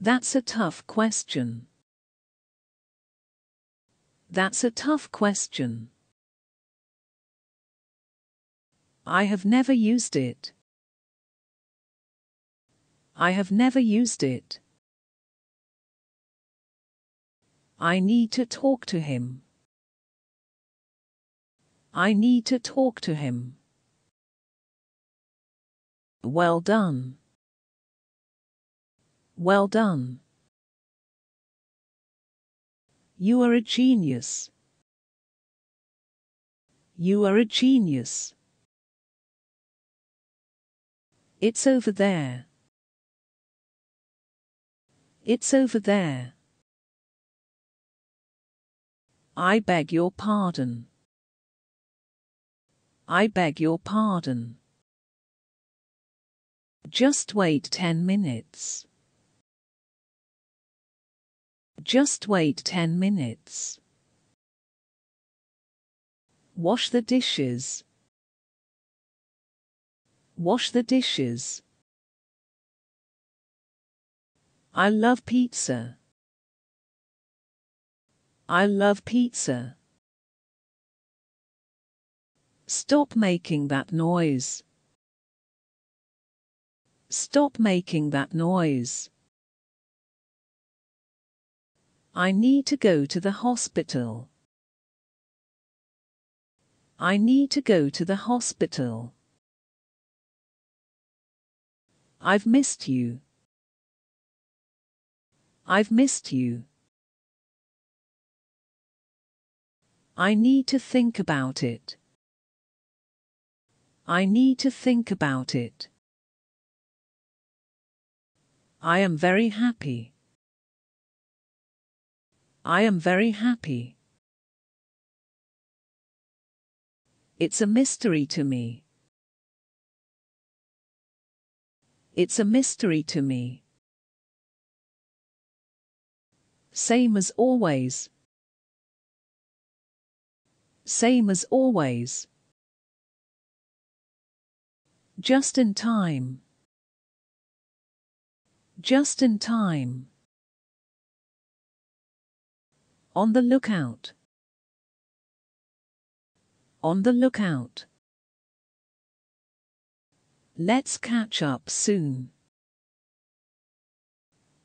That's a tough question. That's a tough question. I have never used it. I have never used it. I need to talk to him. I need to talk to him. Well done. Well done. You are a genius. You are a genius. It's over there. It's over there. I beg your pardon. I beg your pardon. Just wait 10 minutes. Just wait 10 minutes. Wash the dishes. Wash the dishes. I love pizza. I love pizza. Stop making that noise. Stop making that noise. I need to go to the hospital. I need to go to the hospital. I've missed you. I've missed you. I need to think about it. I need to think about it. I am very happy. I am very happy. It's a mystery to me. It's a mystery to me. Same as always. Same as always. Just in time. Just in time. On the lookout. On the lookout. Let's catch up soon.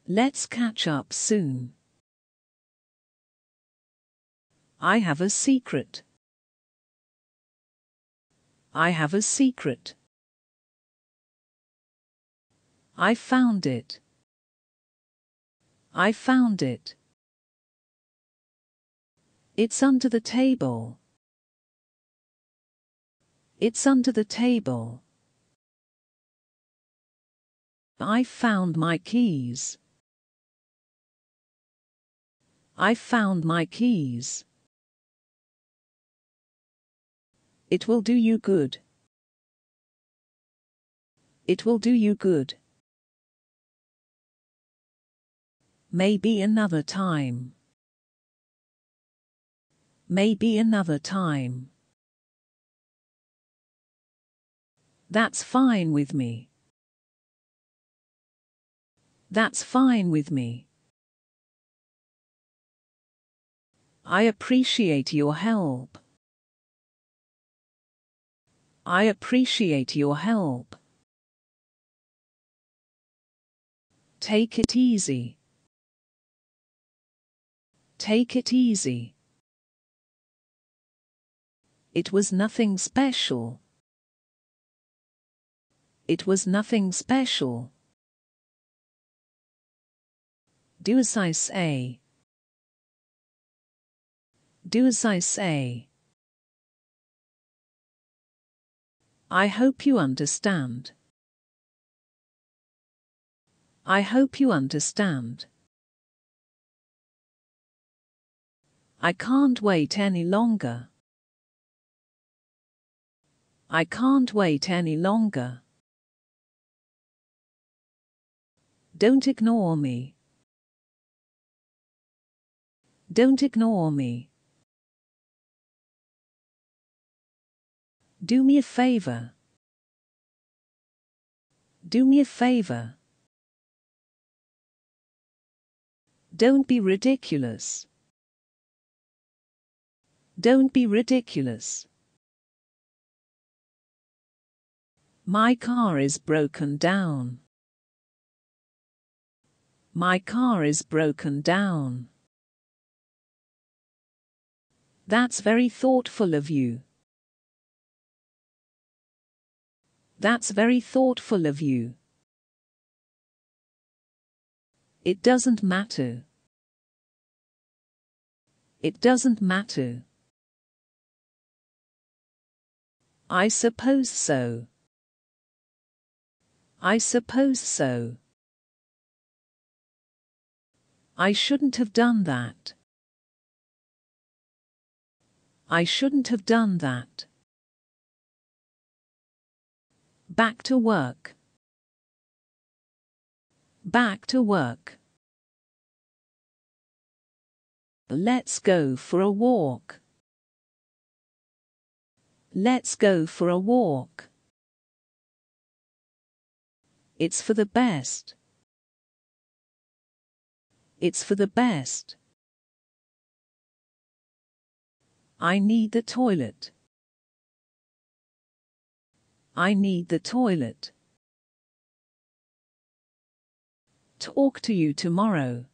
Let's catch up soon. I have a secret. I have a secret. I found it. I found it. It's under the table. It's under the table. I found my keys. I found my keys. It will do you good. It will do you good. Maybe another time maybe another time. That's fine with me. That's fine with me. I appreciate your help. I appreciate your help. Take it easy. Take it easy. It was nothing special. It was nothing special. Do as I say. Do as I say. I hope you understand. I hope you understand. I can't wait any longer. I can't wait any longer. Don't ignore me. Don't ignore me. Do me a favor. Do me a favor. Don't be ridiculous. Don't be ridiculous. My car is broken down. My car is broken down. That's very thoughtful of you. That's very thoughtful of you. It doesn't matter. It doesn't matter. I suppose so. I suppose so. I shouldn't have done that. I shouldn't have done that. Back to work. Back to work. Let's go for a walk. Let's go for a walk. It's for the best. It's for the best. I need the toilet. I need the toilet. Talk to you tomorrow.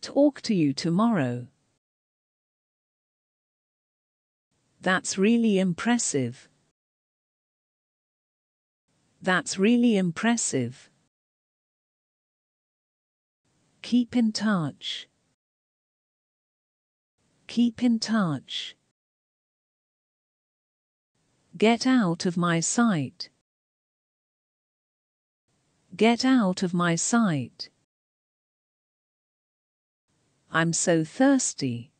Talk to you tomorrow. That's really impressive. That's really impressive. Keep in touch. Keep in touch. Get out of my sight. Get out of my sight. I'm so thirsty.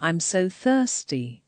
I'm so thirsty.